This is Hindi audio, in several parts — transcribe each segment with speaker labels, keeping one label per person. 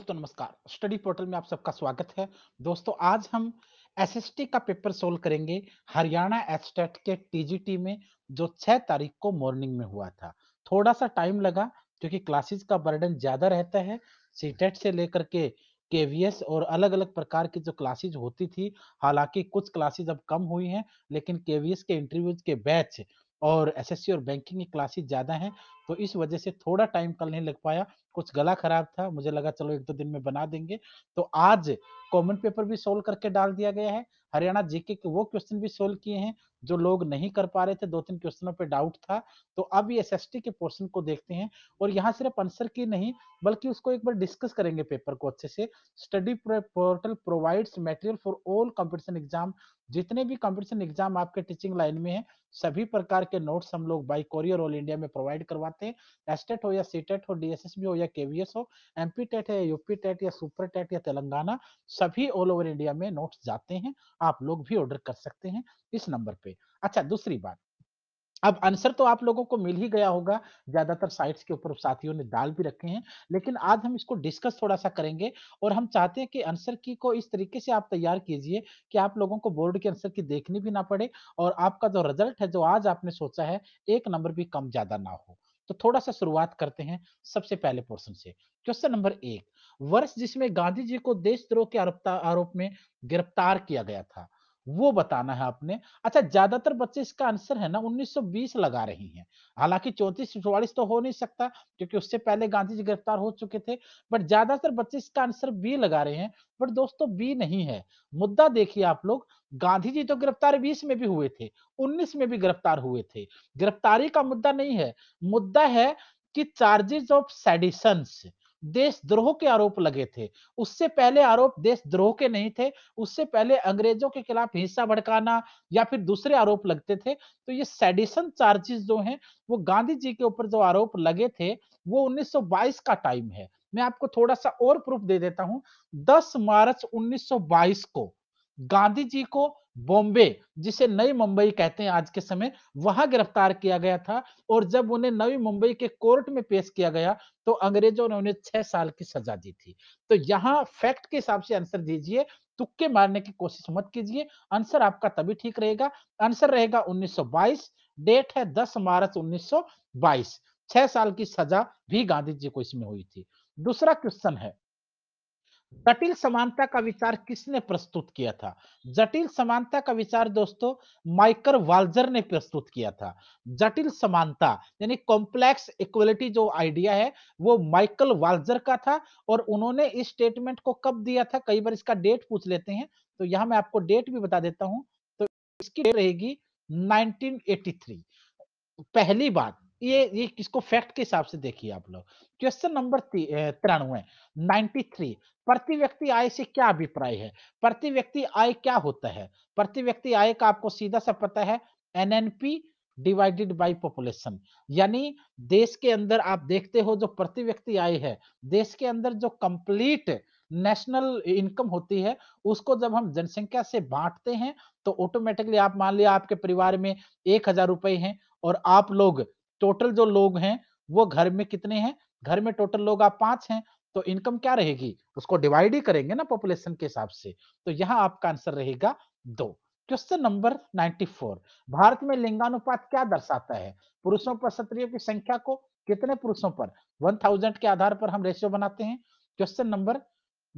Speaker 1: दोस्तों नमस्कार स्टडी पोर्टल में आप सबका स्वागत है दोस्तों आज हम एसएसटी का पेपर सोल्व करेंगे हरियाणा एसटेट के टीजीटी में जो 6 तारीख को मॉर्निंग में हुआ था थोड़ा सा टाइम लगा क्योंकि क्लासेस का बर्डन ज्यादा रहता है सीटेट e से लेकर के केवीएस और अलग अलग प्रकार की जो क्लासेज होती थी हालांकि कुछ क्लासेज अब कम हुई हैं लेकिन केवीएस के इंटरव्यूज के बैच और एसएससी और बैंकिंग की क्लासेस ज़्यादा हैं तो इस वजह से थोड़ा टाइम कल नहीं लग पाया कुछ गला खराब था मुझे लगा चलो एक दो दिन में बना देंगे तो आज कॉमन पेपर भी सोल्व करके डाल दिया गया है हरियाणा जीके के वो क्वेश्चन भी सोल्व किए हैं जो लोग नहीं कर पा रहे थे दो तीन क्वेश्चनों पे डाउट था तो अब ये एस के पोर्शन को देखते हैं और यहाँ सिर्फ आंसर की नहीं बल्कि उसको एक बार डिस्कस करेंगे पेपर को अच्छे से study portal provides material for all competition exam जितने भी कॉम्पिटिशन एग्जाम आपके टीचिंग लाइन में है सभी प्रकार के नोट्स हम लोग बाई कोरियर ऑल इंडिया में प्रोवाइड करवाते हैं एसटेट e हो या सी टेट e हो डीएसएसबी हो या केवीएस हो एमपी टेट e है यूपी टेट या सुपर टेट या तेलंगाना सभी ऑल ओवर इंडिया में नोट्स जाते हैं आप लोग भी ऑर्डर कर सकते हैं इस नंबर पे अच्छा दूसरी बात अब आंसर तो आप लोगों को मिल ही गया होगा ज्यादातर साइट्स के ऊपर साथियों ने डाल भी रखे हैं लेकिन आज हम इसको डिस्कस थोड़ा सा करेंगे और हम चाहते हैं कि आंसर की को इस तरीके से आप तैयार कीजिए कि आप लोगों को बोर्ड के आंसर की देखनी भी ना पड़े और आपका जो रिजल्ट है जो आज आपने सोचा है एक नंबर भी कम ज्यादा ना हो तो थोड़ा सा शुरुआत करते हैं सबसे पहले पोर्शन से क्वेश्चन नंबर एक वर्ष जिसमें गांधी जी को देशद्रोह के आरोप में गिरफ्तार किया गया था वो बताना है आपने अच्छा ज्यादातर बच्चे इसका आंसर है ना 1920 लगा रही हैं हालांकि चौंतीस चौवालीस तो हो नहीं सकता क्योंकि उससे पहले गांधी जी गिरफ्तार हो चुके थे बट ज्यादातर बच्चे इसका आंसर बी लगा रहे हैं बट दोस्तों बी नहीं है मुद्दा देखिए आप लोग गांधी जी तो गिरफ्तार बीस में भी हुए थे उन्नीस में भी गिरफ्तार हुए थे गिरफ्तारी का मुद्दा नहीं है मुद्दा है कि चार्जेस ऑफ सेडिशंस देशद्रोह के आरोप लगे थे उससे पहले आरोप देशद्रोह के नहीं थे उससे पहले अंग्रेजों के खिलाफ हिंसा भड़काना या फिर दूसरे आरोप लगते थे तो ये सेडिसन चार्जेस जो हैं वो गांधी जी के ऊपर जो आरोप लगे थे वो 1922 का टाइम है मैं आपको थोड़ा सा और प्रूफ दे देता हूं 10 मार्च 1922 को गांधी जी को बॉम्बे जिसे नई मुंबई कहते हैं आज के समय वहां गिरफ्तार किया गया था और जब उन्हें नई मुंबई के कोर्ट में पेश किया गया तो अंग्रेजों ने उन्हें छह साल की सजा दी थी तो यहाँ फैक्ट के हिसाब से आंसर दीजिए तुक्के मारने की कोशिश मत कीजिए आंसर आपका तभी ठीक रहेगा आंसर रहेगा 1922 डेट है 10 मार्च 1922 छह साल की सजा भी गांधी जी को इसमें हुई थी दूसरा क्वेश्चन है जटिल समानता का विचार किसने प्रस्तुत किया था जटिल समानता का विचार दोस्तों माइकर वाल्जर ने प्रस्तुत किया था जटिल समानता यानी कॉम्प्लेक्स इक्वलिटी जो आइडिया है वो माइकल वाल्जर का था और उन्होंने इस स्टेटमेंट को कब दिया था कई बार इसका डेट पूछ लेते हैं तो यहां मैं आपको डेट भी बता देता हूं तो इसकी डेट रहेगी नाइनटीन पहली बात ये ये किसको फैक्ट के हिसाब से देखिए आप लोग क्वेश्चन नंबर तिरानवे नाइन्टी थ्री प्रति व्यक्ति आय से क्या अभिप्राय है प्रति व्यक्ति आय क्या होता है प्रति व्यक्ति आय का आपको सीधा सा पता है एनएनपी डिवाइडेड बाय पॉपुलेशन यानी देश के अंदर आप देखते हो जो प्रति व्यक्ति आय है देश के अंदर जो कंप्लीट नेशनल इनकम होती है उसको जब हम जनसंख्या से बांटते हैं तो ऑटोमेटिकली आप मान लिया आपके परिवार में एक हजार रुपए हैं और आप लोग टोटल जो लोग हैं वो घर में कितने हैं घर में टोटल लोग आप पांच हैं तो इनकम क्या रहेगी उसको डिवाइड ही करेंगे ना पॉपुलेशन के हिसाब से तो यहाँ आपका आंसर रहेगा दो क्वेश्चन नंबर 94 भारत में लिंगानुपात क्या दर्शाता है पुरुषों पर क्षत्रियों की संख्या को कितने पुरुषों पर 1000 के आधार पर हम रेशियो बनाते हैं क्वेश्चन नंबर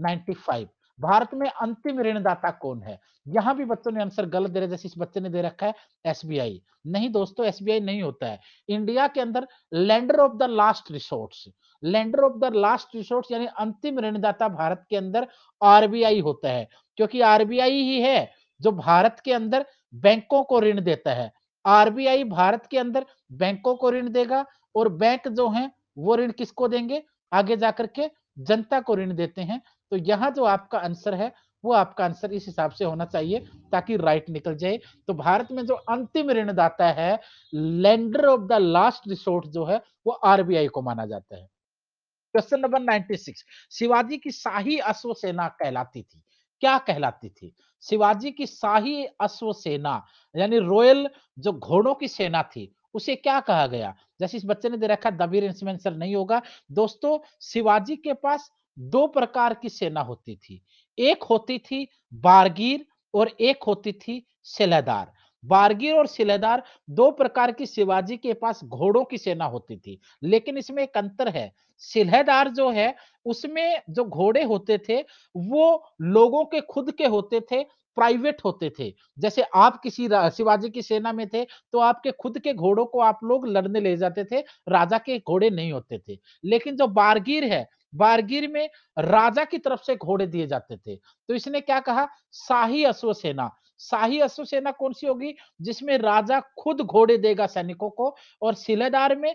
Speaker 1: 95 भारत में अंतिम ऋणदाता कौन है यहां भी बच्चों ने आंसर गलत दे रहे जैसे इस बच्चे ने दे रखा है एसबीआई नहीं दोस्तों एसबीआई नहीं होता है इंडिया के अंदर lender of the last resorts lender of the last resort यानी अंतिम ऋणदाता भारत के अंदर आरबीआई होता है क्योंकि आरबीआई ही है जो भारत के अंदर बैंकों को ऋण देता है आरबीआई भारत के अंदर बैंकों को ऋण देगा और बैंक जो है वो ऋण किसको देंगे आगे जाकर के जनता को ऋण देते हैं तो यहाँ जो आपका आंसर है वो आपका आंसर इस हिसाब से होना चाहिए ताकि राइट निकल जाए तो भारत में जो अंतिम ऋणदाता है lender of the last resort जो है वो आरबीआई को माना जाता है क्वेश्चन नंबर 96 शिवाजी की शाही अश्व सेना कहलाती थी क्या कहलाती थी शिवाजी की शाही अश्व सेना यानी रॉयल जो घोड़ों की सेना थी उसे क्या कहा गया जैसे इस बच्चे ने दे रखा दबीर इंसमेंसर नहीं होगा दोस्तों शिवाजी के पास दो प्रकार की सेना होती थी एक होती थी बारगीर और एक होती थी सिलेदार बारगीर और सिलेदार दो प्रकार की शिवाजी के पास घोड़ों की सेना होती थी लेकिन इसमें एक अंतर है सिलेदार जो है उसमें जो घोड़े होते थे वो लोगों के खुद के होते थे प्राइवेट होते थे जैसे आप किसी शिवाजी की सेना में थे तो आपके खुद के घोड़ों को आप लोग लड़ने ले जाते थे राजा के घोड़े नहीं होते थे लेकिन जो बारगीर है बारगीर में राजा की तरफ से घोड़े दिए जाते थे तो इसने क्या कहा शाही अश्व सेना शाही अश्व सेना कौन सी होगी जिसमें राजा खुद घोड़े देगा सैनिकों को और सिलेदार में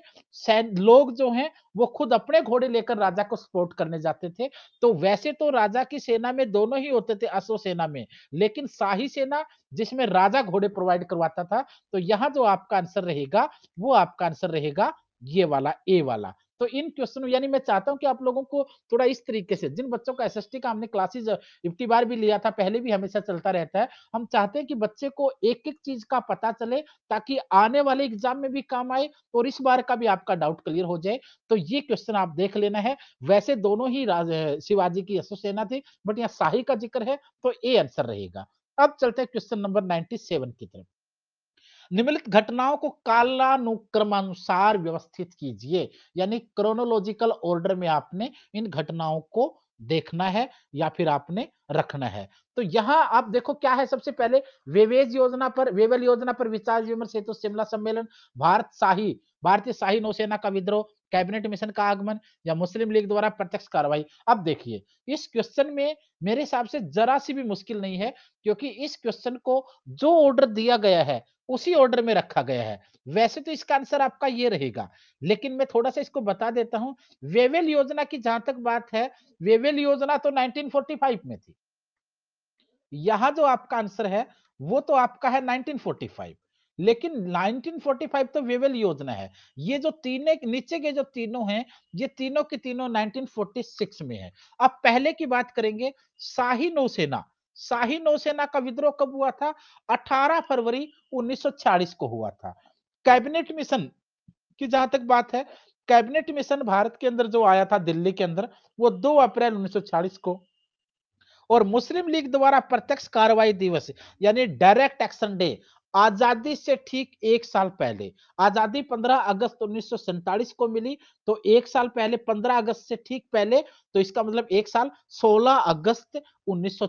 Speaker 1: लोग जो हैं वो खुद अपने घोड़े लेकर राजा को सपोर्ट करने जाते थे तो वैसे तो राजा की सेना में दोनों ही होते थे अश्व सेना में लेकिन शाही सेना जिसमें राजा घोड़े प्रोवाइड करवाता था तो यहाँ जो आपका आंसर रहेगा वो आपका आंसर रहेगा ये वाला ए वाला तो इन क्वेश्चन यानी मैं चाहता हूँ कि आप लोगों को थोड़ा इस तरीके से जिन बच्चों का एस का हमने क्लासेज इफ्ती बार भी लिया था पहले भी हमेशा चलता रहता है हम चाहते हैं कि बच्चे को एक एक चीज का पता चले ताकि आने वाले एग्जाम में भी काम आए और इस बार का भी आपका डाउट क्लियर हो जाए तो ये क्वेश्चन आप देख लेना है वैसे दोनों ही शिवाजी की सेना थी बट यहाँ शाही का जिक्र है तो ए आंसर रहेगा अब चलते हैं क्वेश्चन नंबर नाइनटी की तरफ निम्नलिखित घटनाओं को कालानुक्रमानुसार व्यवस्थित कीजिए यानी क्रोनोलॉजिकल ऑर्डर में आपने इन घटनाओं को देखना है या फिर आपने रखना है तो यहाँ आप देखो क्या है सबसे पहले वेवेज योजना पर वेवल योजना पर विचार विमर्श हेतु शिमला सम्मेलन भारत शाही भारतीय शाही नौसेना का विद्रोह कैबिनेट मिशन का आगमन या मुस्लिम लीग द्वारा प्रत्यक्ष कार्रवाई अब देखिए इस क्वेश्चन में मेरे हिसाब से जरा सी भी मुश्किल नहीं है क्योंकि इस क्वेश्चन को जो ऑर्डर दिया गया है उसी ऑर्डर में रखा गया है वैसे तो इसका आंसर आपका ये रहेगा लेकिन मैं थोड़ा सा इसको बता देता हूं वेवेल योजना की जहां तक बात है वेवेल योजना तो 1945 में थी यहां जो आपका आंसर है वो तो आपका है 1945 लेकिन 1945 तो वेवेल योजना है ये जो तीन नीचे के जो तीनों हैं ये तीनों के तीनों 1946 में है अब पहले की बात करेंगे शाही नौसेना शाही नौसेना का विद्रोह कब हुआ था 18 फरवरी 1940 को हुआ था कैबिनेट मिशन की जहां तक बात है कैबिनेट मिशन भारत के अंदर जो आया था दिल्ली के अंदर वो 2 अप्रैल 1940 को और मुस्लिम लीग द्वारा प्रत्यक्ष कार्रवाई दिवस यानी डायरेक्ट एक्शन डे आजादी से ठीक एक साल पहले आजादी 15 अगस्त उन्नीस को मिली तो एक साल पहले 15 अगस्त से ठीक पहले तो इसका मतलब एक साल 16 अगस्त उन्नीस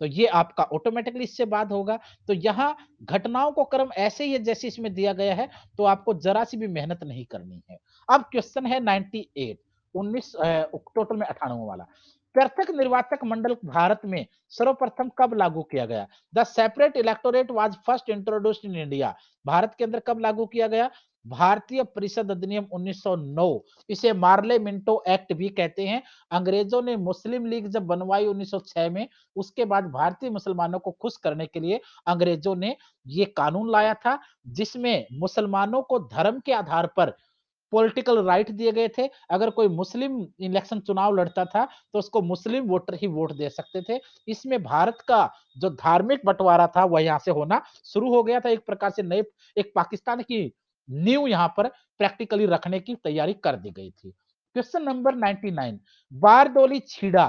Speaker 1: तो ये आपका ऑटोमेटिकली इससे बात होगा तो यहाँ घटनाओं को क्रम ऐसे ही है जैसे इसमें दिया गया है तो आपको जरा सी भी मेहनत नहीं करनी है अब क्वेश्चन है एट उन्नीस टोटल में अठानवे वाला पृथक निर्वाचक मंडल भारत में सर्वप्रथम कब लागू किया गया the separate electorate was first introduced in India Bharat के अंदर कब लागू किया गया भारतीय परिषद अधिनियम 1909 इसे मार्ले मिंटो एक्ट भी कहते हैं अंग्रेजों ने मुस्लिम लीग जब बनवाई 1906 में उसके बाद भारतीय मुसलमानों को खुश करने के लिए अंग्रेजों ने ये कानून लाया था जिसमें मुसलमानों को धर्म के आधार पर पॉलिटिकल राइट दिए गए थे अगर कोई मुस्लिम इलेक्शन चुनाव लड़ता था तो उसको मुस्लिम वोटर ही वोट दे सकते थे इसमें भारत का जो धार्मिक बंटवारा था वह यहाँ से होना शुरू हो गया था एक प्रकार से नए एक पाकिस्तान की न्यू यहाँ पर प्रैक्टिकली रखने की तैयारी कर दी गई थी question number ninety nine Bardoli छीड़ा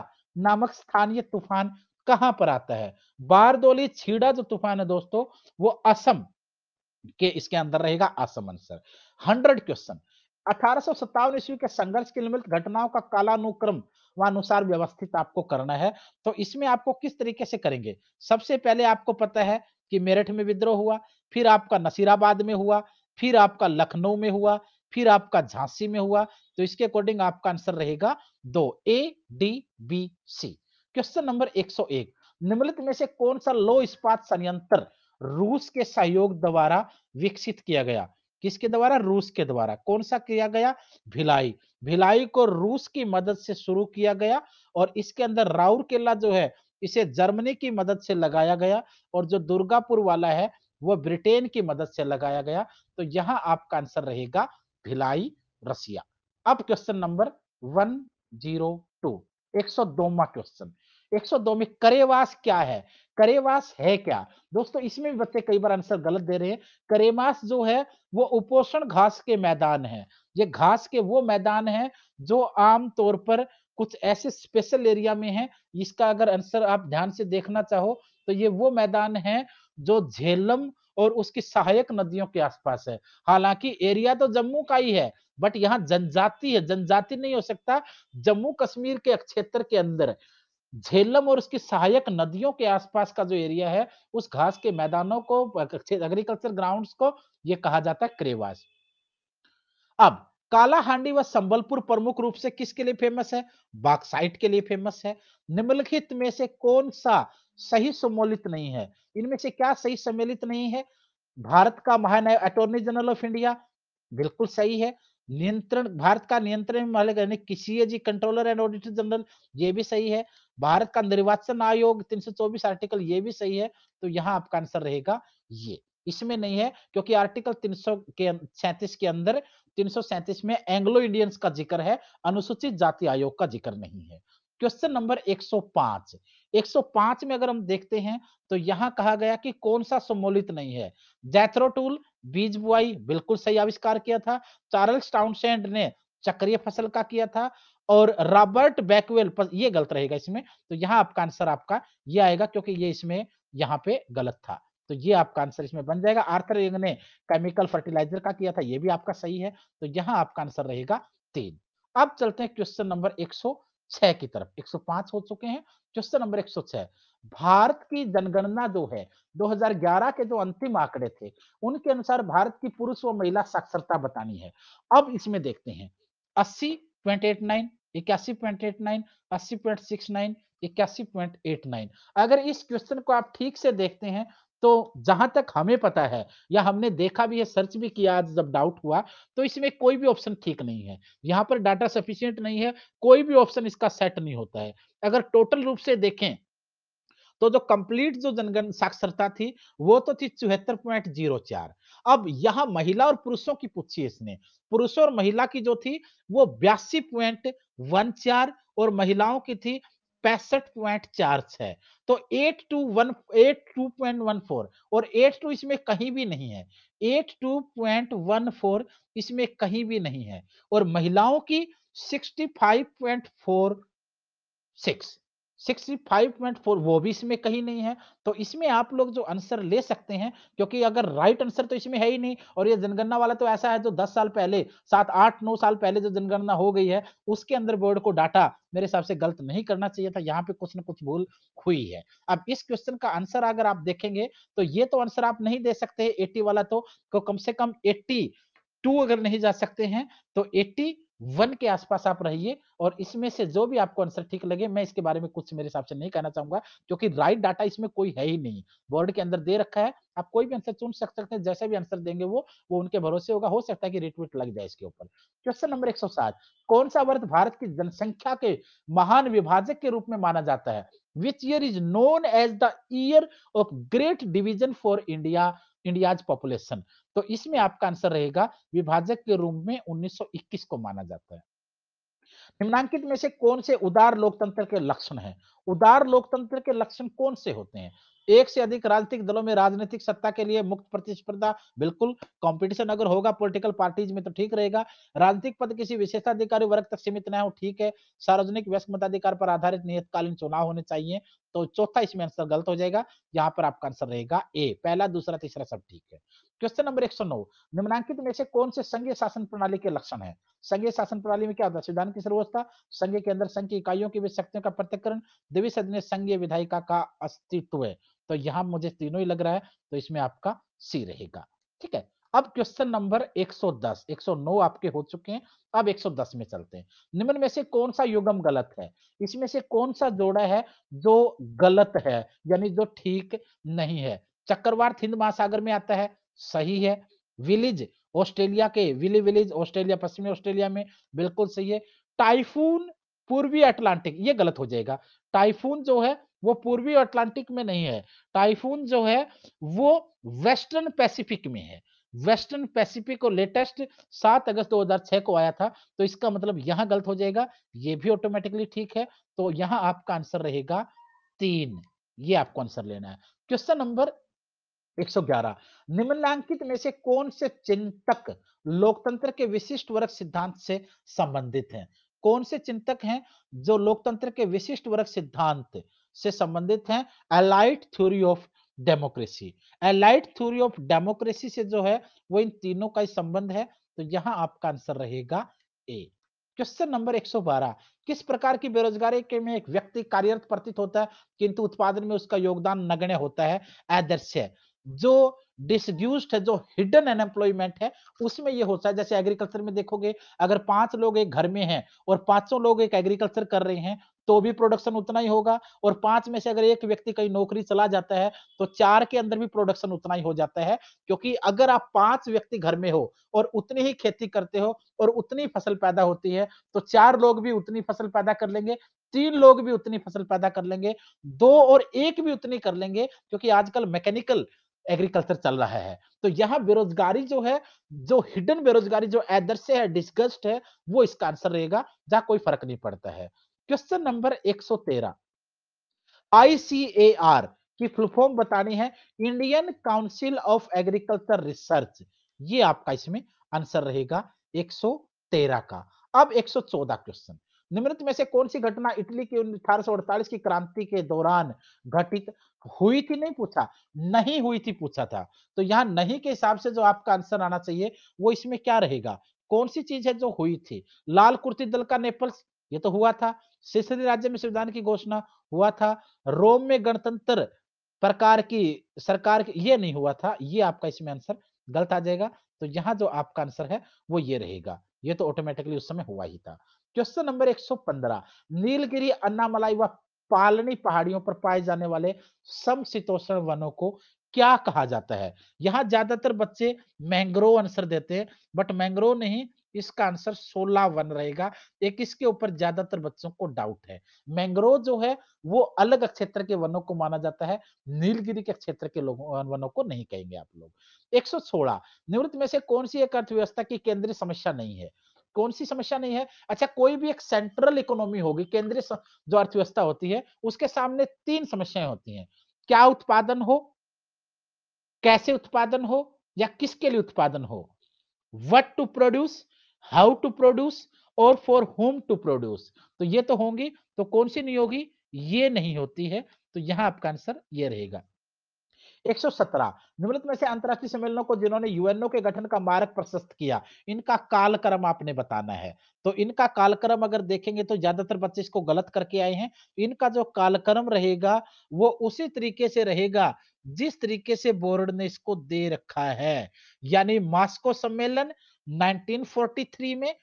Speaker 1: नामक स्थानीय तूफान कहाँ पर आता है बारदोली छीड़ा जो तूफान है दोस्तों वो असम के इसके अंदर रहेगा असम आंसर हंड्रेड क्वेश्चन अठारह ईस्वी के संघर्ष के निमित्त घटनाओं का कालानुक्रम अनुसार व्यवस्थित आपको करना है तो इसमें आपको किस तरीके से करेंगे सबसे पहले आपको पता है कि मेरठ में विद्रोह हुआ फिर आपका नसीराबाद में हुआ फिर आपका लखनऊ में हुआ फिर आपका झांसी में हुआ तो इसके अकॉर्डिंग आपका आंसर रहेगा दो A D B C question number 101 निम्नलिखित में से कौन सा लो इस्पात संयंत्र रूस के सहयोग द्वारा विकसित किया गया किसके द्वारा रूस के द्वारा कौन सा किया गया भिलाई भिलाई को रूस की मदद से शुरू किया गया और इसके अंदर राउर केला जो है इसे जर्मनी की मदद से लगाया गया और जो दुर्गापुर वाला है वह ब्रिटेन की मदद से लगाया गया तो यहां आपका आंसर रहेगा भिलाई रसिया अब question number one zero two एक सौ क्वेश्चन एक सौ दो में करेवास क्या है करेवास है क्या दोस्तों इसमें भी बच्चे कई बार आंसर गलत दे रहे हैं करेवास जो है वो उपोषण घास के मैदान है ये घास के वो मैदान है जो आमतौर पर कुछ ऐसे स्पेशल एरिया में है इसका अगर आंसर आप ध्यान से देखना चाहो तो ये वो मैदान है जो झेलम और उसकी सहायक नदियों के आसपास है हालांकि एरिया तो जम्मू का ही है बट यहाँ जनजाति है जनजाति नहीं हो सकता जम्मू कश्मीर के क्षेत्र के अंदर झेलम और उसकी सहायक नदियों के आसपास का जो एरिया है उस घास के मैदानों को एग्रीकल्चर ग्राउंड्स को ये कहा जाता है क्रेवास अब काला हांडी व संबलपुर प्रमुख रूप से किसके लिए फेमस है बाक्साइट के लिए फेमस है निम्नलिखित में से कौन सा सही सम्मिलित नहीं है इनमें से क्या सही सम्मिलित नहीं है भारत का महान अटोर्नी जनरल ऑफ इंडिया बिल्कुल सही है नियंत्रण भारत का नियंत्रण मालिक यानी किसी जी कंट्रोलर एंड ऑडिटर जनरल ये भी सही है भारत का निर्वाचन आयोग तीन सौ चौबीस आर्टिकल ये भी सही है तो यहाँ आपका आंसर रहेगा ये इसमें नहीं है क्योंकि आर्टिकल 300 के अं, सैंतीस के अंदर 337 में एंग्लो इंडियंस का जिक्र है अनुसूचित जाति आयोग का जिक्र नहीं है क्वेश्चन नंबर 105 105 में अगर हम देखते हैं तो यहाँ कहा गया कि कौन सा सम्मोलित नहीं है जैथ्रोटूल बीज बुआई बिल्कुल सही आविष्कार किया था चार्ल्स टाउनसेंड ने चक्रीय फसल का किया था और रॉबर्ट बैकवेल ये गलत रहेगा इसमें तो यहाँ आपका आंसर आपका ये आएगा क्योंकि ये इसमें यहाँ पे गलत था तो ये आपका आंसर इसमें बन जाएगा आर्थर यंग ने केमिकल फर्टिलाइजर का किया था ये भी आपका सही है तो यहाँ आपका आंसर रहेगा तीन अब चलते हैं क्वेश्चन नंबर छह की तरफ 105 हो चुके हैं क्वेश्चन नंबर 106 भारत की जनगणना जो है 2011 के जो अंतिम आंकड़े थे उनके अनुसार भारत की पुरुष व महिला साक्षरता बतानी है अब इसमें देखते हैं अस्सी पॉइंट एट नाइन इक्यासी पॉइंट एट नाइन अस्सी पॉइंट सिक्स नाइन इक्यासी पॉइंट एट नाइन अगर इस क्वेश्चन को आप ठीक से देखते हैं तो जहां तक हमें पता है या हमने देखा भी है सर्च भी किया आज जब डाउट हुआ तो इसमें कोई भी ऑप्शन ठीक नहीं है यहाँ पर डाटा सफिशियंट नहीं है कोई भी ऑप्शन इसका सेट नहीं होता है अगर टोटल रूप से देखें तो जो कंप्लीट जो जनगण साक्षरता थी वो तो थी चौहत्तर पॉइंट जीरो चार अब यहाँ महिला और पुरुषों की पूछी इसने पुरुषों और महिला की जो थी वो बयासी पॉइंट वन चार और महिलाओं की थी पैंसठ पॉइंट चार छह तो eight two one eight two point one four और एट टू इसमें कहीं भी नहीं है eight two point one four इसमें कहीं भी नहीं है और महिलाओं की sixty five point four six 65.4 वो भी इसमें कहीं नहीं है तो इसमें आप लोग जो आंसर ले सकते हैं क्योंकि अगर राइट आंसर तो इसमें है ही नहीं और ये जनगणना वाला तो ऐसा है जो 10 साल पहले सात आठ नौ साल पहले जो जनगणना हो गई है उसके अंदर बोर्ड को डाटा मेरे हिसाब से गलत नहीं करना चाहिए था यहाँ पे कुछ ना कुछ भूल हुई है अब इस क्वेश्चन का आंसर अगर आप देखेंगे तो ये तो आंसर आप नहीं दे सकते एट्टी वाला तो, तो कम से कम एट्टी टू अगर नहीं जा सकते हैं तो एट्टी वन के आसपास आप रहिए और इसमें से जो भी आपको आंसर ठीक लगे मैं इसके बारे में कुछ मेरे हिसाब से नहीं कहना चाहूंगा क्योंकि राइट डाटा इसमें कोई है ही नहीं बोर्ड के अंदर दे रखा है आप कोई भी आंसर चुन सकते हैं जैसे भी आंसर देंगे वो वो उनके भरोसे होगा हो सकता है कि रिट्वीट लग जाए इसके ऊपर क्वेश्चन नंबर एक कौन सा वर्ष भारत की जनसंख्या के महान विभाजक के रूप में माना जाता है which year is known as the year of great division for India India's population तो इसमें आपका आंसर रहेगा विभाजक के रूप में 1921 को माना जाता है निम्नांकित में से कौन से उदार लोकतंत्र के लक्षण हैं उदार लोकतंत्र के लक्षण कौन से होते हैं एक से अधिक राजनीतिक दलों में राजनीतिक सत्ता के लिए मुक्त प्रतिस्पर्धा बिल्कुल कंपटीशन अगर होगा पॉलिटिकल पार्टीज में तो ठीक रहेगा राजनीतिक पद किसी विशेषाधिकारी वर्ग तक सीमित न हो ठीक है सार्वजनिक व्यस्त मताधिकार पर आधारित नियतकालीन चुनाव होने चाहिए तो चौथा इसमें आंसर गलत हो जाएगा यहाँ पर आपका आंसर रहेगा ए पहला दूसरा तीसरा सब ठीक है क्वेश्चन नंबर एक सौ नौ निम्नांकित में से कौन से संघीय शासन प्रणाली के लक्षण है संघीय शासन प्रणाली में क्या होता है संविधान की सर्वोच्चता संघ के अंदर संघ की इकाइयों की भी शक्तियों का पृथककरण देवी सदन संघीय विधायिका का अस्तित्व है तो यहाँ मुझे तीनों ही लग रहा है तो इसमें आपका सी रहेगा ठीक है अब क्वेश्चन नंबर 110 109 आपके हो चुके हैं अब 110 में चलते हैं निम्न में से कौन सा युगम गलत है इसमें से कौन सा जोड़ा है जो गलत है यानी जो ठीक नहीं है चक्रवार हिंद महासागर में आता है सही है विलिज ऑस्ट्रेलिया के विली विलिज ऑस्ट्रेलिया पश्चिमी ऑस्ट्रेलिया में बिल्कुल सही है टाइफून पूर्वी अटलांटिक ये गलत हो जाएगा टाइफून जो है वो पूर्वी अटलांटिक में नहीं है टाइफून जो है वो वेस्टर्न पैसिफिक में है वेस्टर्न पैसिफिक को लेटेस्ट सात अगस्त 2006 को आया था तो इसका मतलब यहां गलत हो जाएगा ये भी ऑटोमेटिकली ठीक है तो यहां आपका आंसर रहेगा तीन ये आपको आंसर लेना है क्वेश्चन नंबर 111 निम्नलिखित में से कौन से चिंतक लोकतंत्र के विशिष्ट वर्ग सिद्धांत से संबंधित हैं कौन से चिंतक हैं जो लोकतंत्र के विशिष्ट वर्ग सिद्धांत से संबंधित हैं elite theory of democracy elite theory of democracy से जो है वो इन तीनों का ही संबंध है तो यहाँ आपका आंसर रहेगा ए क्वेश्चन नंबर 112 किस प्रकार की बेरोजगारी के में एक व्यक्ति कार्यरत प्रतीत होता है किंतु उत्पादन में उसका योगदान नगण्य होता है आदर्श जो डिसड्यूस्ड है जो हिडन अनएम्प्लॉयमेंट है उसमें ये होता है जैसे एग्रीकल्चर में देखोगे अगर पांच लोग एक घर में हैं और पांचों लोग एक एग्रीकल्चर कर रहे हैं तो भी प्रोडक्शन उतना ही होगा और पांच में से अगर एक व्यक्ति कहीं नौकरी चला जाता है तो चार के अंदर भी प्रोडक्शन उतना ही हो जाता है क्योंकि अगर आप पांच व्यक्ति घर में हो और उतनी ही खेती करते हो और उतनी फसल पैदा होती है तो चार लोग भी उतनी फसल पैदा कर लेंगे तीन लोग भी उतनी फसल पैदा कर लेंगे दो और एक भी उतनी कर लेंगे क्योंकि आजकल मैकेनिकल एग्रीकल्चर चल रहा है तो यह बेरोजगारी जो है जो हिडन बेरोजगारी जो आदर्श है डिस्गस्ट है वो इसका आंसर रहेगा जहां कोई फर्क नहीं पड़ता है क्वेश्चन नंबर 113 आईसीएआर की फुल फॉर्म बतानी है Indian Council of Agriculture Research ये आपका इसमें आंसर रहेगा 113 का अब 114 क्वेश्चन निम्नलिखित में से कौन सी घटना इटली की अठारह की क्रांति के दौरान घटित हुई थी नहीं पूछा नहीं हुई थी पूछा था तो यहाँ नहीं के हिसाब से जो आपका आंसर आना चाहिए वो इसमें क्या रहेगा कौन सी चीज है जो हुई थी लाल कुर्ती दल का नेपल्स ये तो हुआ था सिसरी राज्य में संविधान की घोषणा हुआ था रोम में गणतंत्र प्रकार की सरकार की ये नहीं हुआ था ये आपका इसमें आंसर गलत आ जाएगा तो यहाँ जो आपका आंसर है वो ये रहेगा ये तो ऑटोमेटिकली उस समय हुआ ही था क्वेश्चन नंबर 115 नीलगिरी अन्नामलाई व पालनी पहाड़ियों पर पाए जाने वाले समशीतोषण वनों को क्या कहा जाता है यहाँ ज्यादातर बच्चे मैंग्रोव आंसर देते हैं बट मैंग्रोव नहीं इसका आंसर सोलह वन रहेगा एक इसके ऊपर ज्यादातर बच्चों को डाउट है मैंग्रोव जो है वो अलग क्षेत्र के वनों को माना जाता है नीलगिरी के क्षेत्र के लोगों वनों को नहीं कहेंगे आप लोग 116 निवृत्त में से कौन सी एक अर्थव्यवस्था की केंद्रीय समस्या नहीं है कौन सी समस्या नहीं है अच्छा कोई भी एक सेंट्रल इकोनॉमी होगी केंद्रीय जो अर्थव्यवस्था होती है उसके सामने तीन समस्याएं होती हैं क्या उत्पादन हो कैसे उत्पादन हो या किसके लिए उत्पादन हो what to produce how to produce और फॉर होम टू प्रोड्यूस तो ये तो होंगी तो कौन सी नहीं होगी ये नहीं होती है तो यहाँ आपका आंसर ये रहेगा 117 निम्नलिखित में से अंतरराष्ट्रीय सम्मेलनों को जिन्होंने यूएनओ के गठन का मार्ग प्रशस्त किया इनका कालक्रम आपने बताना है तो इनका कालक्रम अगर देखेंगे तो ज्यादातर बच्चे इसको गलत करके आए हैं इनका जो कालक्रम रहेगा वो उसी तरीके से रहेगा जिस तरीके से बोर्ड ने इसको दे रखा है यानी मास्को सम्मेलन 1943 में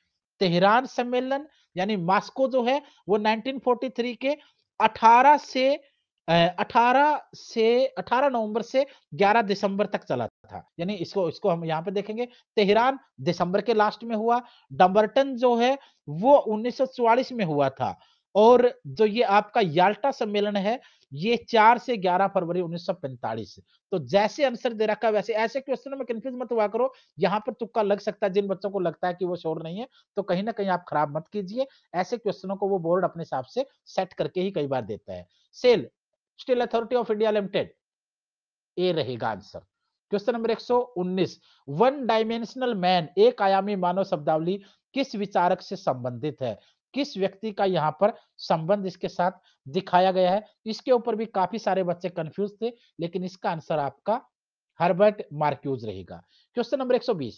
Speaker 1: तेहरान सम्मेलन यानी मास्को जो है वो 1943 के 18 से 18 से 18 नवंबर से 11 दिसंबर तक चला था यानी इसको इसको हम यहाँ पे देखेंगे तेहरान दिसंबर के लास्ट में हुआ डम्बर्टन जो है वो 1944 में हुआ था और जो ये आपका याल्टा सम्मेलन है ये चार से ग्यारह फरवरी उन्नीस तो जैसे आंसर दे रखा वैसे ऐसे क्वेश्चन में कंफ्यूज मत हुआ करो यहाँ पर तुक्का लग सकता है जिन बच्चों को लगता है कि वो शोर नहीं है तो कहीं ना कहीं आप खराब मत कीजिए ऐसे क्वेश्चनों को वो बोर्ड अपने हिसाब से सेट करके ही कई बार देता है SAIL Steel Authority of India Limited A रहेगा answer question number 119 one dimensional man एक आयामी मानव शब्दावली किस विचारक से संबंधित है किस व्यक्ति का यहाँ पर संबंध इसके साथ दिखाया गया है इसके ऊपर भी काफी सारे बच्चे कंफ्यूज थे लेकिन इसका आंसर आपका हर्बर्ट मार्क्यूज रहेगा क्वेश्चन नंबर 120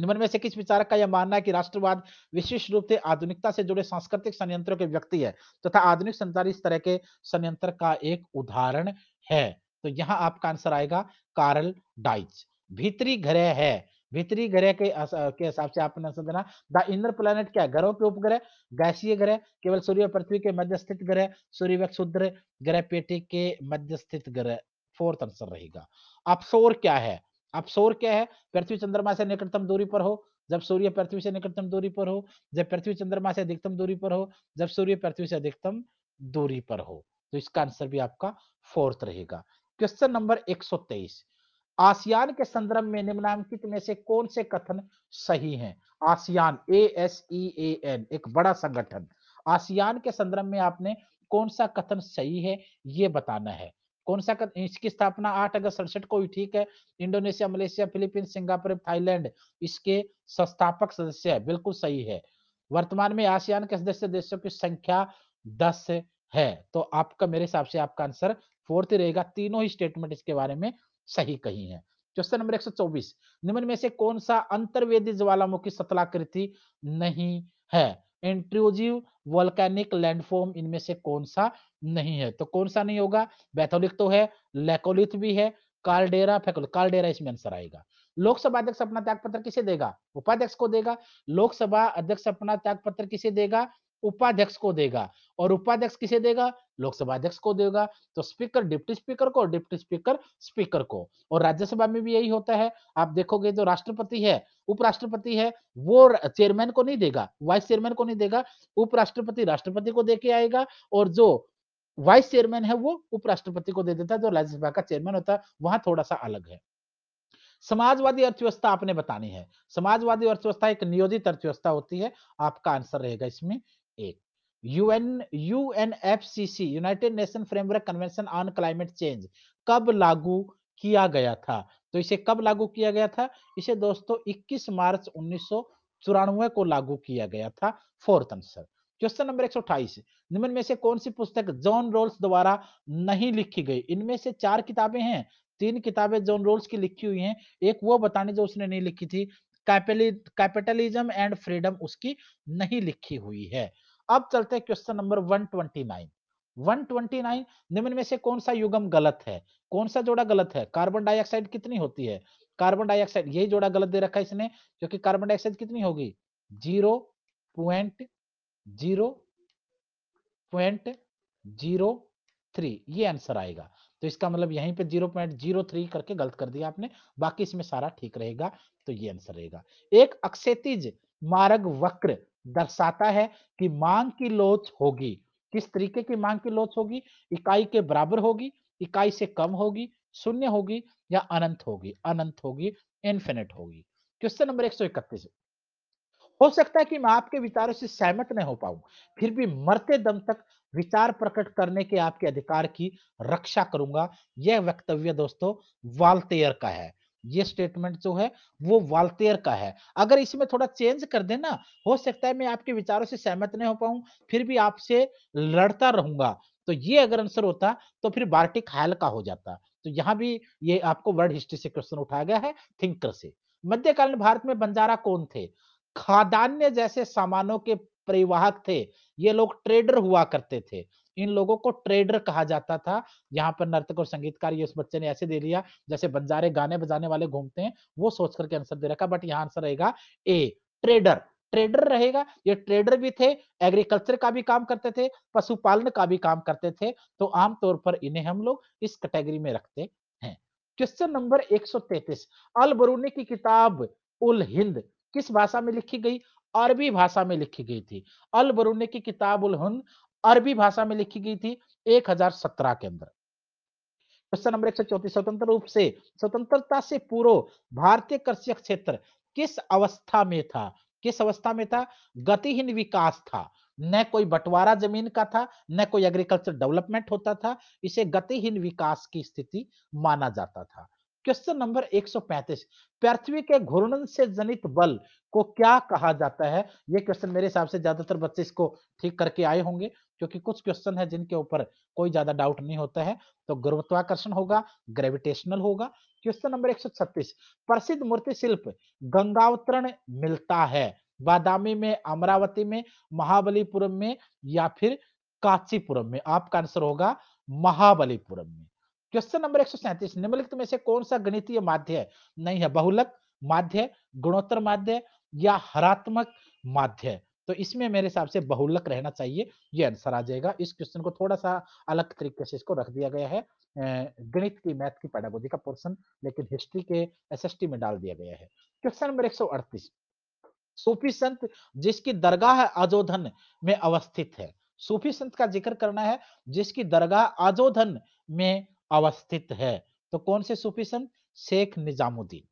Speaker 1: निम्न में से किस विचारक का यह मानना है कि राष्ट्रवाद विशेष रूप से आधुनिकता से जुड़े सांस्कृतिक संयंत्रों के व्यक्ति है तथा तो आधुनिक संचार इस तरह के संयंत्र का एक उदाहरण है तो यहाँ आपका आंसर आएगा कारल डाइच भीतरी ग्रह है भीतरी ग्रह के के हिसाब से आपने आंसर देना द इंद्र प्लैनेट क्या ग्रहों के उपग्रह गैसीय ग्रह केवल सूर्य और पृथ्वी के मध्य स्थित ग्रह सूर्य व क्षुद्र ग्रह पेटी के मध्य स्थित ग्रह फोर्थ आंसर रहेगा अपसोर क्या है अपसोर क्या है पृथ्वी चंद्रमा से निकटतम दूरी पर हो जब सूर्य पृथ्वी से निकटतम दूरी पर हो जब पृथ्वी चंद्रमा से अधिकतम दूरी पर हो जब सूर्य पृथ्वी से अधिकतम दूरी पर हो तो इसका आंसर भी आपका फोर्थ रहेगा क्वेश्चन नंबर 123 आसियान के संदर्भ में निम्नांकित में से कौन से कथन सही हैं ASEAN A S E A N एक बड़ा संगठन आसियान के संदर्भ में आपने कौन सा कथन सही है ये बताना है कौन सा कथन इसकी स्थापना आठ अगस्त सड़सठ को हुई ठीक है Indonesia Malaysia Philippines Singapore Thailand इसके संस्थापक सदस्य है बिल्कुल सही है वर्तमान में आसियान के सदस्य देशों की संख्या दस है तो आपका मेरे हिसाब से आपका आंसर फोर्थ रहेगा तीनों ही स्टेटमेंट इसके बारे में सही कही है क्वेश्चन नंबर एक निम्न में से कौन सा अंतर्वेदी ज्वालामुखी सतलाकृति नहीं है इंट्रोजिव वोल्केनिक लैंडफॉर्म इनमें से कौन सा नहीं है तो कौन सा नहीं होगा बैथोलिक तो है लेकोलिथ भी है कार्डेरा फैकोल कार्डेरा इसमें आंसर आएगा लोकसभा अध्यक्ष अपना त्याग पत्र किसे देगा उपाध्यक्ष को देगा लोकसभा अध्यक्ष अपना त्याग पत्र किसे देगा उपाध्यक्ष को देगा और उपाध्यक्ष किसे देगा लोकसभा अध्यक्ष को देगा तो स्पीकर डिप्टी स्पीकर को और डिप्टी स्पीकर स्पीकर को और राज्यसभा में भी यही होता है आप देखोगे जो राष्ट्रपति है उपराष्ट्रपति है वो चेयरमैन को नहीं देगा वाइस चेयरमैन को नहीं देगा उपराष्ट्रपति राष्ट्रपति को देके आएगा और जो वाइस चेयरमैन है वो उपराष्ट्रपति को दे देता है जो राज्यसभा का चेयरमैन होता है वहां थोड़ा सा अलग है समाजवादी अर्थव्यवस्था आपने बतानी है समाजवादी अर्थव्यवस्था एक नियोजित अर्थव्यवस्था होती है आपका आंसर रहेगा इसमें एक UN UNFCC United Nation Framework Convention on Climate Change कब लागू किया गया था तो इसे कब लागू किया गया था इसे दोस्तों 21 मार्च उन्नीस को लागू किया गया था फोर्थ आंसर क्वेश्चन नंबर एक निम्न में से कौन सी पुस्तक जॉन रोल्स द्वारा नहीं लिखी गई इनमें से चार किताबें हैं तीन किताबें जॉन रोल्स की लिखी हुई हैं एक वो बताने जो उसने नहीं लिखी थी कैपिटलिज्म एंड फ्रीडम उसकी नहीं लिखी हुई है अब चलते हैं क्वेश्चन नंबर 129 129 निम्न में से कौन सा युगम गलत है कौन सा जोड़ा गलत है कार्बन डाइऑक्साइड कितनी होती है कार्बन डाइऑक्साइड यही जोड़ा गलत दे रखा है इसने क्योंकि कार्बन डाइऑक्साइड कितनी होगी zero point zero point zero three ये आंसर आएगा तो इसका मतलब यहीं पे जीरो पॉइंट जीरो थ्री करके गलत कर दिया आपने बाकी इसमें सारा ठीक रहेगा तो ये आंसर रहेगा एक अक्षतिज मार्ग वक्र दर्शाता है कि मांग की लोच होगी किस तरीके की मांग की लोच होगी इकाई के बराबर होगी इकाई से कम होगी शून्य होगी या अनंत होगी अनंत होगी इन्फिनिट होगी क्वेश्चन नंबर एक हो सकता है कि मैं आपके विचारों से सहमत नहीं हो पाऊं फिर भी मरते दम तक विचार प्रकट करने के आपके अधिकार की रक्षा करूंगा यह वक्तव्य दोस्तों वालतेयर का है ये स्टेटमेंट जो है वो वाल्तेयर का है अगर इसमें थोड़ा चेंज कर देना हो सकता है मैं आपके विचारों से सहमत नहीं हो पाऊं फिर भी आपसे लड़ता रहूंगा तो ये अगर आंसर होता तो फिर बार्टिक हायल का हो जाता तो यहाँ भी ये आपको वर्ल्ड हिस्ट्री से क्वेश्चन उठाया गया है थिंकर से मध्यकालीन भारत में बंजारा कौन थे खादान्य जैसे सामानों के परिवाहक थे ये लोग ट्रेडर हुआ करते थे इन लोगों को ट्रेडर कहा जाता था यहाँ पर नर्तक और संगीतकार ये उस बच्चे ने ऐसे दे लिया जैसे बंजारे गाने बजाने वाले घूमते हैं वो सोच करके आंसर दे रखा बट यहाँ आंसर रहेगा ए ट्रेडर ट्रेडर रहेगा ये ट्रेडर भी थे एग्रीकल्चर का भी काम करते थे पशुपालन का भी काम करते थे तो आमतौर पर इन्हें हम लोग इस कैटेगरी में रखते हैं क्वेश्चन नंबर 133 अल बरूनी की किताब उल हिंद किस भाषा में लिखी गई अरबी भाषा में लिखी गई थी अल बरूनी की किताब उल हिंद अरबी भाषा में लिखी गई थी 1017 के अंदर क्वेश्चन नंबर एक स्वतंत्र रूप से स्वतंत्रता से पूर्व भारतीय कृषि क्षेत्र किस अवस्था में था किस अवस्था में था गतिहीन विकास था न कोई बंटवारा जमीन का था न कोई एग्रीकल्चर डेवलपमेंट होता था इसे गतिहीन विकास की स्थिति माना जाता था क्वेश्चन नंबर 135 पृथ्वी के घूर्णन से जनित बल को क्या कहा जाता है ये क्वेश्चन मेरे हिसाब से ज्यादातर बच्चे इसको ठीक करके आए होंगे क्योंकि कुछ क्वेश्चन है जिनके ऊपर कोई ज्यादा डाउट नहीं होता है तो गुरुत्वाकर्षण होगा ग्रेविटेशनल होगा क्वेश्चन नंबर 136 प्रसिद्ध मूर्ति शिल्प गंगावतरण मिलता है बादामी में अमरावती में महाबलीपुरम में या फिर काचीपुरम में आपका आंसर होगा महाबलीपुरम में क्वेश्चन नंबर 137 निम्नलिखित में से कौन सा गणितीय माध्य नहीं है बहुलक माध्य गुणोत्तर माध्य या हरात्मक माध्य तो इसमें मेरे हिसाब से बहुलक रहना चाहिए ये आंसर आ जाएगा इस क्वेश्चन को थोड़ा सा अलग तरीके से इसको रख दिया गया है गणित की मैथ की पैडागोजी का पोर्शन लेकिन हिस्ट्री के एसएसटी में डाल दिया गया है क्वेश्चन नंबर एक सूफी संत जिसकी दरगाह आजोधन में अवस्थित है सूफी संत का जिक्र करना है जिसकी दरगाह आजोधन में अवस्थित है तो कौन से सूफी संत शेख निजामुद्दीन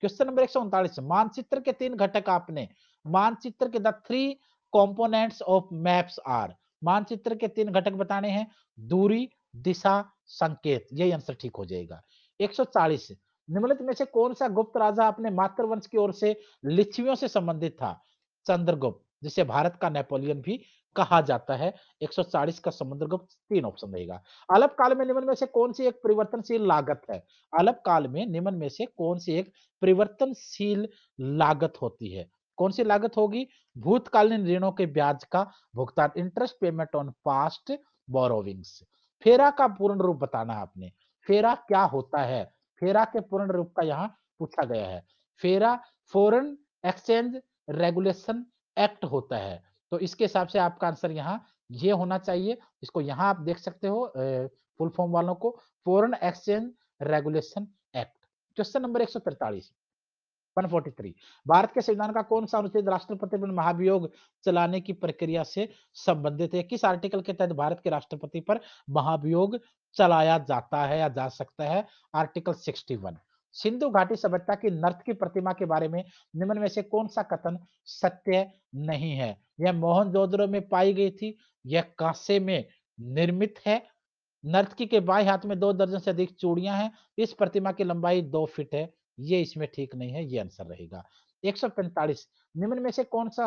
Speaker 1: क्वेश्चन नंबर एक मानचित्र के तीन घटक आपने मानचित्र के the three components of maps are मानचित्र के तीन घटक बताने हैं दूरी दिशा संकेत यही आंसर ठीक हो जाएगा 140 निम्नलिखित में से कौन सा गुप्त राजा अपने मातृवंश की ओर से लिच्छवियों से संबंधित था चंद्रगुप्त जिसे भारत का नेपोलियन भी कहा जाता है 140 का समुद्रगुप्त तीन ऑप्शन रहेगा अल्प काल में निम्न में से कौन सी एक परिवर्तनशील लागत है अल्प काल में निम्न में से कौन सी एक परिवर्तनशील लागत होती है कौन सी लागत होगी भूतकालीन ऋणों के ब्याज का भुगतान interest payment on past borrowings FERA का पूर्ण रूप बताना है आपने फेरा क्या होता है फेरा के पूर्ण रूप का यहाँ पूछा गया है फेरा फॉरेन एक्सचेंज रेगुलेशन एक्ट होता है तो इसके हिसाब से आपका आंसर यहाँ ये होना चाहिए इसको यहाँ आप देख सकते हो फुल फॉर्म वालों को foreign exchange regulation act question number एक 143 भारत के संविधान का कौन सा अनुच्छेद राष्ट्रपति पर महाभियोग चलाने की प्रक्रिया से संबंधित है किस आर्टिकल के तहत भारत के राष्ट्रपति पर महाभियोग चलाया जाता है या जा सकता है आर्टिकल 61 सिंधु घाटी सभ्यता की नर्त की प्रतिमा के बारे में निम्न में से कौन सा कथन सत्य नहीं है यह मोहनजोदड़ो में पाई गई थी यह कांसे में निर्मित है नर्तकी के बाएं हाथ में दो दर्जन से अधिक चूड़ियां हैं इस प्रतिमा की लंबाई दो फीट है ये इसमें ठीक नहीं है ये आंसर रहेगा 145 निम्न में से कौन सा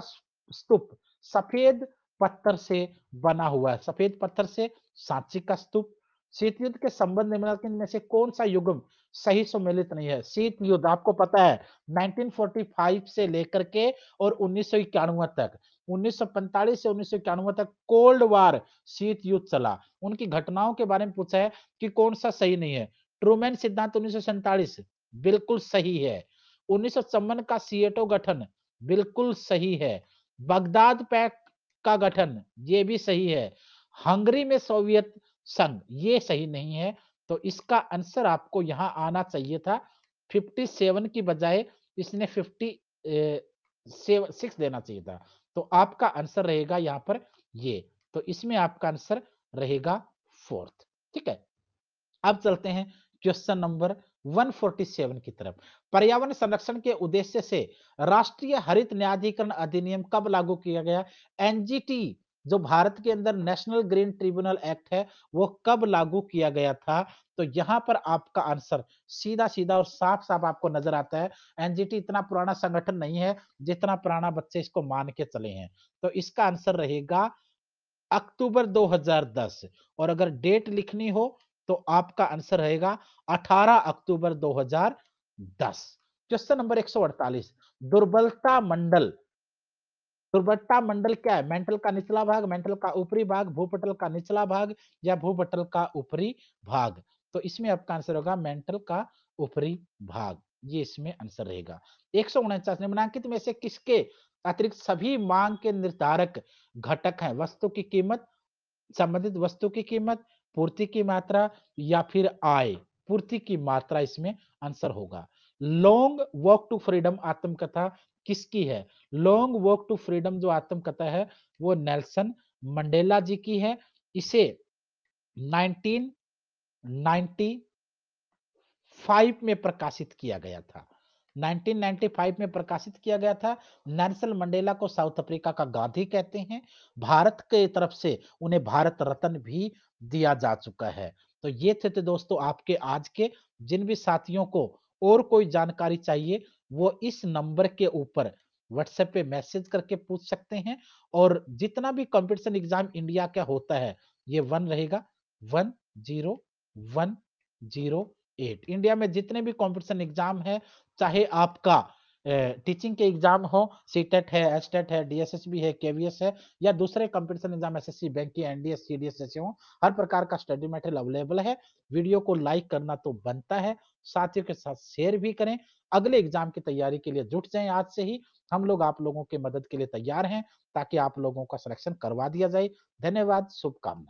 Speaker 1: स्तूप सफेद पत्थर से बना हुआ है सफेद पत्थर से सांची का स्तूप शीत युद्ध के संबंध निम्नलिखित में से कौन सा युगम सही सम्मिलित नहीं है शीत युद्ध आपको पता है 1945 से लेकर के और उन्नीस तक 1945 से उन्नीस तक कोल्ड वार शीत युद्ध चला उनकी घटनाओं के बारे में पूछा है कि कौन सा सही नहीं है ट्रूमैन सिद्धांत उन्नीस बिल्कुल सही है उन्नीस का सीएटो गठन बिल्कुल सही है बगदाद पैक का गठन ये भी सही है हंगरी में सोवियत संघ ये सही नहीं है तो इसका आंसर आपको यहाँ आना चाहिए था 57 की बजाय इसने 56 सिक्स देना चाहिए था तो आपका आंसर रहेगा यहाँ पर ये तो इसमें आपका आंसर रहेगा फोर्थ ठीक है अब चलते हैं क्वेश्चन नंबर 147 की तरफ पर्यावरण संरक्षण के उद्देश्य से राष्ट्रीय हरित न्यायाधिकरण अधिनियम कब लागू किया गया एनजीटी जो भारत के अंदर नेशनल ग्रीन ट्रिब्यूनल एक्ट है वो कब लागू किया गया था तो यहाँ पर आपका आंसर सीधा सीधा और साफ साफ आपको नजर आता है एनजीटी इतना पुराना संगठन नहीं है जितना पुराना बच्चे इसको मान के चले हैं तो इसका आंसर रहेगा अक्टूबर 2010 और अगर डेट लिखनी हो तो आपका आंसर रहेगा 18 अक्टूबर 2010 क्वेश्चन नंबर 148 दुर्बलता मंडल दुर्बलता मंडल क्या है मेंटल का निचला भाग मेंटल का ऊपरी भाग भूपटल का निचला भाग या भूपटल का ऊपरी भाग तो इसमें आपका आंसर होगा मेंटल का ऊपरी भाग ये इसमें आंसर रहेगा एक सौ उनचास निम्नांकित में से किसके अतिरिक्त सभी मांग के निर्धारक घटक हैं वस्तु की कीमत संबंधित वस्तु की कीमत पूर्ति की मात्रा या फिर आय पूर्ति की मात्रा इसमें आंसर होगा लॉन्ग वॉक टू फ्रीडम आत्मकथा किसकी है लॉन्ग वॉक टू फ्रीडम जो आत्मकथा है वो नेल्सन मंडेला जी की है इसे 1995 में प्रकाशित किया गया था 1995 में प्रकाशित किया गया था नेल्सन मंडेला को साउथ अफ्रीका का गांधी कहते हैं भारत के तरफ से उन्हें भारत रत्न भी दिया जा चुका है तो ये थे थे तो दोस्तों आपके आज के जिन भी साथियों को और कोई जानकारी चाहिए वो इस नंबर के ऊपर व्हाट्सएप पे मैसेज करके पूछ सकते हैं और जितना भी कॉम्पिटिशन एग्जाम इंडिया का होता है ये वन रहेगा one zero one zero eight India में जितने भी कॉम्पिटिशन एग्जाम है चाहे आपका टीचिंग के एग्जाम हो सीटेट e है एसटेट e है डीएसएसबी है केवीएस है या दूसरे कंपटीशन एग्जाम एसएससी बैंक की एनडीएस सीडीएस जैसे हो हर प्रकार का स्टडी मटेरियल अवेलेबल है वीडियो को लाइक करना तो बनता है साथियों के साथ शेयर भी करें अगले एग्जाम की तैयारी के लिए जुट जाएं आज से ही हम लोग आप लोगों की मदद के लिए तैयार हैं ताकि आप लोगों का सिलेक्शन करवा दिया जाए धन्यवाद शुभकामनाएं